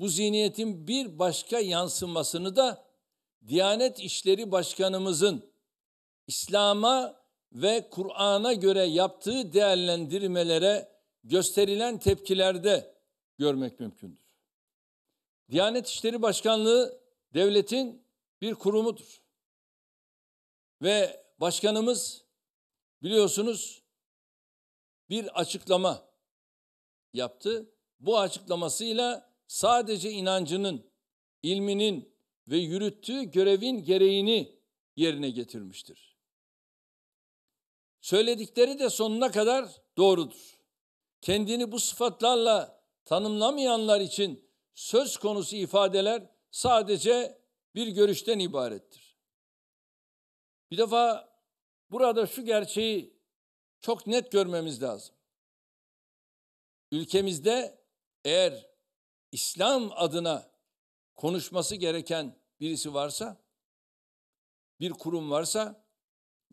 Bu zihniyetin bir başka yansımasını da Diyanet İşleri Başkanımızın İslam'a ve Kur'an'a göre yaptığı değerlendirmelere gösterilen tepkilerde görmek mümkündür. Diyanet İşleri Başkanlığı devletin bir kurumudur. Ve başkanımız biliyorsunuz bir açıklama yaptı. Bu açıklamasıyla sadece inancının, ilminin ve yürüttüğü görevin gereğini yerine getirmiştir. Söyledikleri de sonuna kadar doğrudur. Kendini bu sıfatlarla tanımlamayanlar için söz konusu ifadeler sadece bir görüşten ibarettir. Bir defa burada şu gerçeği çok net görmemiz lazım. Ülkemizde eğer İslam adına konuşması gereken birisi varsa, bir kurum varsa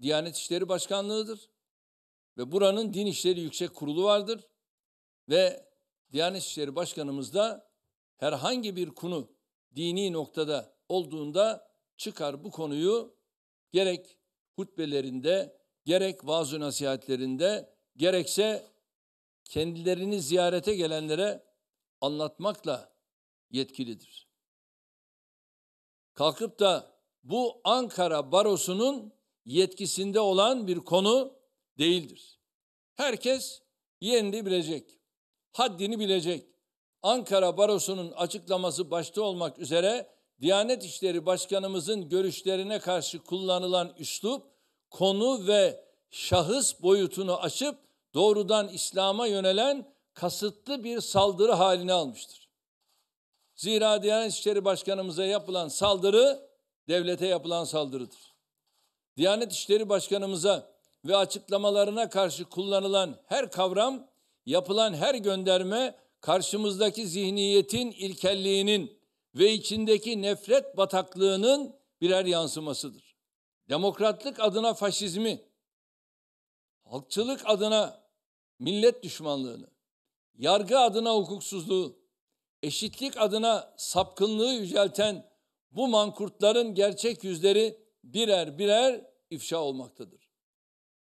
Diyanet İşleri Başkanlığı'dır. Ve buranın Din İşleri Yüksek Kurulu vardır. Ve Diyanet İşleri Başkanımız da herhangi bir konu dini noktada olduğunda çıkar bu konuyu gerek hutbelerinde, gerek vaaz nasihatlerinde, gerekse kendilerini ziyarete gelenlere anlatmakla yetkilidir. Kalkıp da bu Ankara Barosu'nun yetkisinde olan bir konu değildir. Herkes yendi bilecek, haddini bilecek. Ankara Barosu'nun açıklaması başta olmak üzere Diyanet İşleri Başkanımızın görüşlerine karşı kullanılan üslup, konu ve şahıs boyutunu aşıp doğrudan İslam'a yönelen kasıtlı bir saldırı haline almıştır. Zira Diyanet İşleri Başkanımıza yapılan saldırı devlete yapılan saldırıdır. Diyanet İşleri Başkanımıza ve açıklamalarına karşı kullanılan her kavram, yapılan her gönderme karşımızdaki zihniyetin ilkelliğinin ve içindeki nefret bataklığının birer yansımasıdır. Demokratlık adına faşizmi, halkçılık adına millet düşmanlığını, yargı adına hukuksuzluğu, eşitlik adına sapkınlığı yücelten bu mankurtların gerçek yüzleri birer birer ifşa olmaktadır.